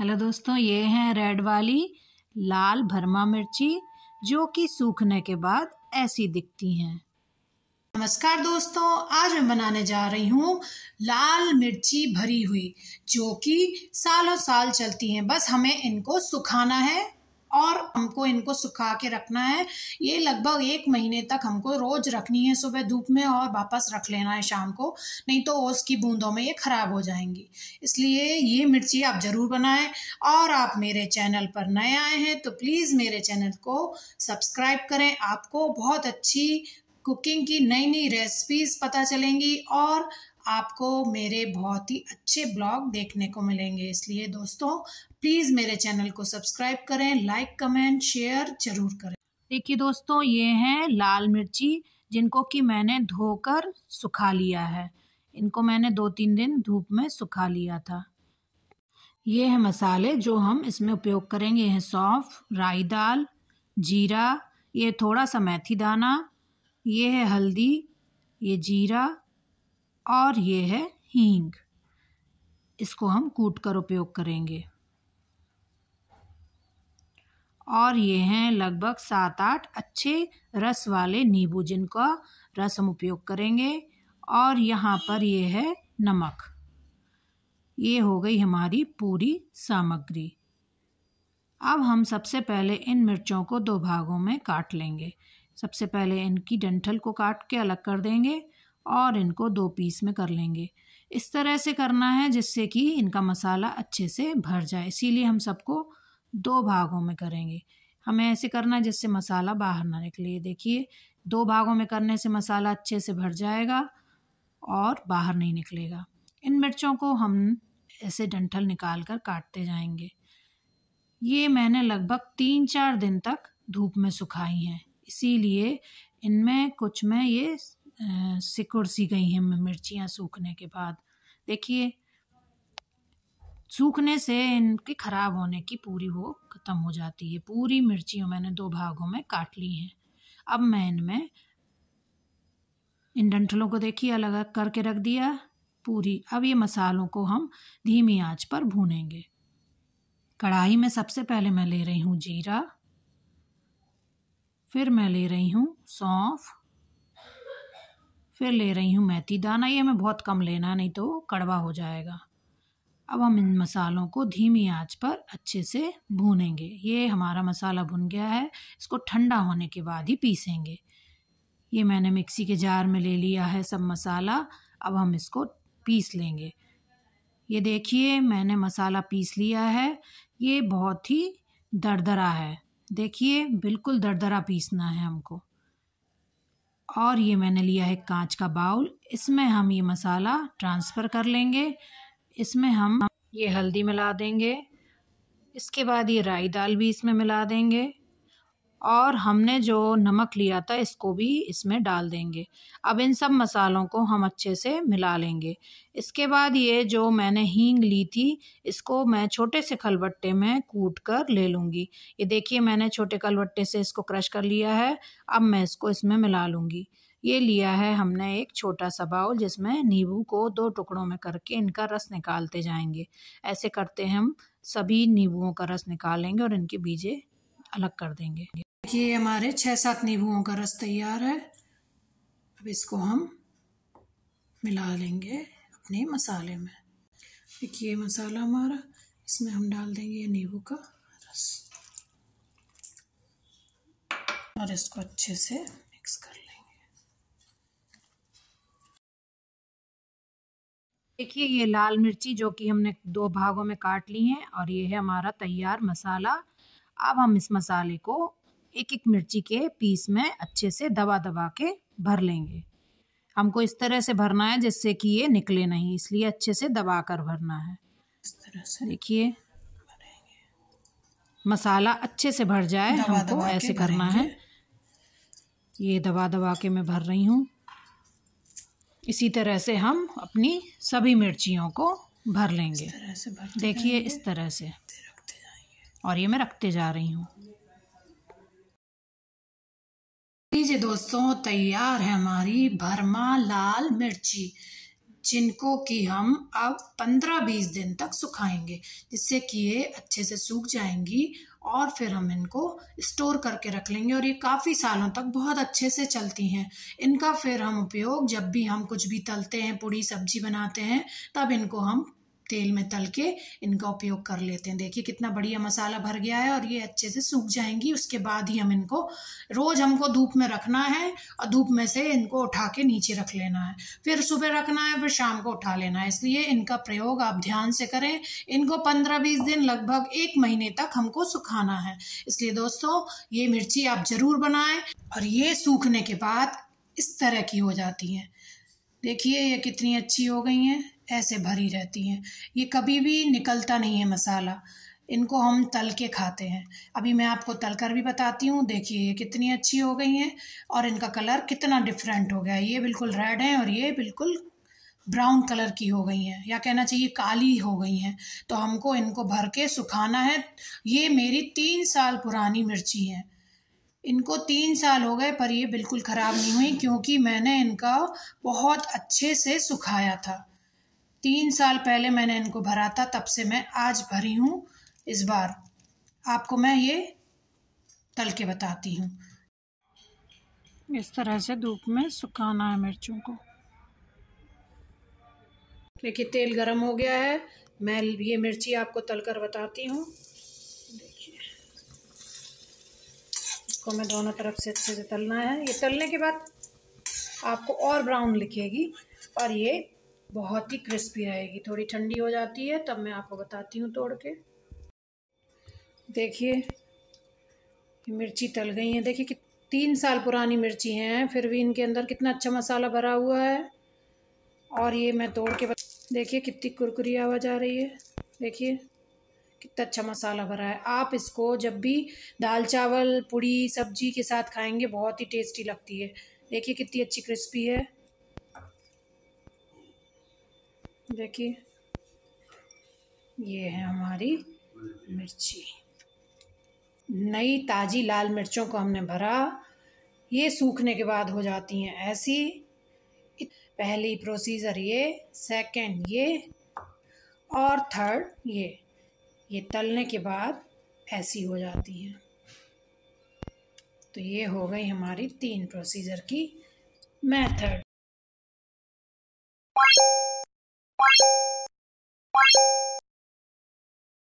hello दोस्तों ये हैं रेड वाली लाल भरमा मिर्ची जो कि सूखने के बाद ऐसी दिखती हैं नमस्कार दोस्तों आज मैं बनाने जा रही हूँ लाल मिर्ची भरी हुई जो कि सालों साल चलती हैं बस हमें इनको सुखाना है और हमको इनको सुखा के रखना है ये लगभग एक महीने तक हमको रोज रखनी है सुबह धूप में और वापस रख लेना है शाम को नहीं तो ओस की बूंदों में ये खराब हो जाएंगी इसलिए ये मिर्ची आप ज़रूर बनाएं और आप मेरे चैनल पर नए आए हैं तो प्लीज़ मेरे चैनल को सब्सक्राइब करें आपको बहुत अच्छी कुकिंग की नई नई रेसिपीज़ पता चलेंगी और आपको मेरे बहुत ही अच्छे ब्लॉग देखने को मिलेंगे इसलिए दोस्तों प्लीज़ मेरे चैनल को सब्सक्राइब करें लाइक कमेंट शेयर ज़रूर करें देखिए दोस्तों ये हैं लाल मिर्ची जिनको कि मैंने धोकर सुखा लिया है इनको मैंने दो तीन दिन धूप में सुखा लिया था ये हैं मसाले जो हम इसमें उपयोग करेंगे हैं सौंफ राई दाल जीरा ये थोड़ा सा मेथी दाना ये है हल्दी ये जीरा और ये है हींग इसको हम कूट कर उपयोग करेंगे और ये हैं लगभग सात आठ अच्छे रस वाले नींबू जिनका रस हम उपयोग करेंगे और यहाँ पर ये है नमक ये हो गई हमारी पूरी सामग्री अब हम सबसे पहले इन मिर्चों को दो भागों में काट लेंगे सबसे पहले इनकी डंठल को काट के अलग कर देंगे और इनको दो पीस में कर लेंगे इस तरह से करना है जिससे कि इनका मसाला अच्छे से भर जाए इसीलिए हम सबको दो भागों में करेंगे हमें ऐसे करना है जिससे मसाला बाहर ना निकले देखिए दो भागों में करने से मसाला अच्छे से भर जाएगा और बाहर नहीं निकलेगा इन मिर्चों को हम ऐसे डंठल निकाल कर काटते जाएंगे ये मैंने लगभग तीन चार दिन तक धूप में सुखाई हैं इसीलिए इनमें कुछ में ये सिकुड़ सी गई हैं मिर्चियाँ सूखने के बाद देखिए सूखने से इनके ख़राब होने की पूरी वो ख़त्म हो जाती है पूरी मिर्चियों मैंने दो भागों में काट ली हैं अब मैं इनमें इन डंठलों को देखिए अलग अलग करके रख दिया पूरी अब ये मसालों को हम धीमी आंच पर भूनेंगे कढ़ाई में सबसे पहले मैं ले रही हूँ जीरा फिर मैं ले रही हूँ सौंफ फिर ले रही हूँ मेथी दाना ये हमें बहुत कम लेना नहीं तो कड़वा हो जाएगा अब हम इन मसालों को धीमी आंच पर अच्छे से भूनेंगे ये हमारा मसाला भुन गया है इसको ठंडा होने के बाद ही पीसेंगे ये मैंने मिक्सी के जार में ले लिया है सब मसाला अब हम इसको पीस लेंगे ये देखिए मैंने मसाला पीस लिया है ये बहुत ही दरदरा है देखिए बिल्कुल दरदरा पीसना है हमको और ये मैंने लिया है कांच का बाउल इसमें हम ये मसाला ट्रांसफ़र कर लेंगे इसमें हम ये हल्दी मिला देंगे इसके बाद ये राई दाल भी इसमें मिला देंगे और हमने जो नमक लिया था इसको भी इसमें डाल देंगे अब इन सब मसालों को हम अच्छे से मिला लेंगे इसके बाद ये जो मैंने हींग ली थी इसको मैं छोटे से खलबट्टे में कूट कर ले लूँगी ये देखिए मैंने छोटे खलबट्टे से इसको क्रश कर लिया है अब मैं इसको इसमें मिला लूँगी ये लिया है हमने एक छोटा सा बाउल जिसमें नींबू को दो टुकड़ों में करके इनका रस निकालते जाएंगे ऐसे करते हम सभी नींबुओं का रस निकालेंगे और इनके बीजे अलग कर देंगे देखिए हमारे छः सात नींबुओं का रस तैयार है अब इसको हम मिला लेंगे अपने मसाले में देखिए मसाला हमारा इसमें हम डाल देंगे ये नींबू का रस और इसको अच्छे से मिक्स कर लेंगे देखिए ये लाल मिर्ची जो कि हमने दो भागों में काट ली है और ये है हमारा तैयार मसाला अब हम इस मसाले को एक एक मिर्ची के पीस में अच्छे से दबा दबा के भर लेंगे हमको इस तरह से भरना है जिससे कि ये निकले नहीं इसलिए अच्छे से दबा कर भरना है इस तरह से देखिए मसाला अच्छे से भर जाए दवा हमको दवा ऐसे करना है ये दबा दबा के मैं भर रही हूँ इसी तरह से हम अपनी सभी मिर्चियों को भर लेंगे देखिए इस तरह से और ये मैं रखते जा रही हूँ लीजिए दोस्तों तैयार है हमारी भरमा लाल मिर्ची जिनको कि हम अब पंद्रह बीस दिन तक सुखाएंगे जिससे कि ये अच्छे से सूख जाएंगी और फिर हम इनको स्टोर करके रख लेंगे और ये काफ़ी सालों तक बहुत अच्छे से चलती हैं इनका फिर हम उपयोग जब भी हम कुछ भी तलते हैं पूड़ी सब्जी बनाते हैं तब इनको हम तेल में तल के इनका उपयोग कर लेते हैं देखिए कितना बढ़िया मसाला भर गया है और ये अच्छे से सूख जाएंगी उसके बाद ही हम इनको रोज़ हमको धूप में रखना है और धूप में से इनको उठा के नीचे रख लेना है फिर सुबह रखना है फिर शाम को उठा लेना है इसलिए इनका प्रयोग आप ध्यान से करें इनको पंद्रह बीस दिन लगभग एक महीने तक हमको सुखाना है इसलिए दोस्तों ये मिर्ची आप ज़रूर बनाएं और ये सूखने के बाद इस तरह की हो जाती है देखिए ये कितनी अच्छी हो गई हैं ऐसे भरी रहती हैं ये कभी भी निकलता नहीं है मसाला इनको हम तल के खाते हैं अभी मैं आपको तल कर भी बताती हूँ देखिए ये कितनी अच्छी हो गई हैं और इनका कलर कितना डिफरेंट हो गया है ये बिल्कुल रेड हैं और ये बिल्कुल ब्राउन कलर की हो गई हैं या कहना चाहिए काली हो गई हैं तो हमको इनको भर के सुखाना है ये मेरी तीन साल पुरानी मिर्ची हैं इनको तीन साल हो गए पर ये बिल्कुल ख़राब नहीं हुई क्योंकि मैंने इनका बहुत अच्छे से सुखाया था तीन साल पहले मैंने इनको भरा था तब से मैं आज भरी हूँ इस बार आपको मैं ये तल के बताती हूँ इस तरह से धूप में सुखाना है मिर्चों को देखिए तेल गरम हो गया है मैं ये मिर्ची आपको तल कर बताती हूँ देखिए इसको मैं दोनों तरफ से अच्छे से तलना है ये तलने के बाद आपको और ब्राउन लिखेगी और ये बहुत ही क्रिस्पी रहेगी थोड़ी ठंडी हो जाती है तब मैं आपको बताती हूँ तोड़ के देखिए मिर्ची तल गई हैं देखिए कि तीन साल पुरानी मिर्ची हैं फिर भी इनके अंदर कितना अच्छा मसाला भरा हुआ है और ये मैं तोड़ के देखिए कितनी कुरकुरी आवाज़ आ रही है देखिए कितना अच्छा मसाला भरा है आप इसको जब भी दाल चावल पूड़ी सब्जी के साथ खाएंगे बहुत ही टेस्टी लगती है देखिए कितनी अच्छी क्रिस्पी है देखिए ये है हमारी मिर्ची नई ताज़ी लाल मिर्चों को हमने भरा ये सूखने के बाद हो जाती हैं ऐसी पहली प्रोसीजर ये सेकंड ये और थर्ड ये ये तलने के बाद ऐसी हो जाती हैं तो ये हो गई हमारी तीन प्रोसीजर की मेथड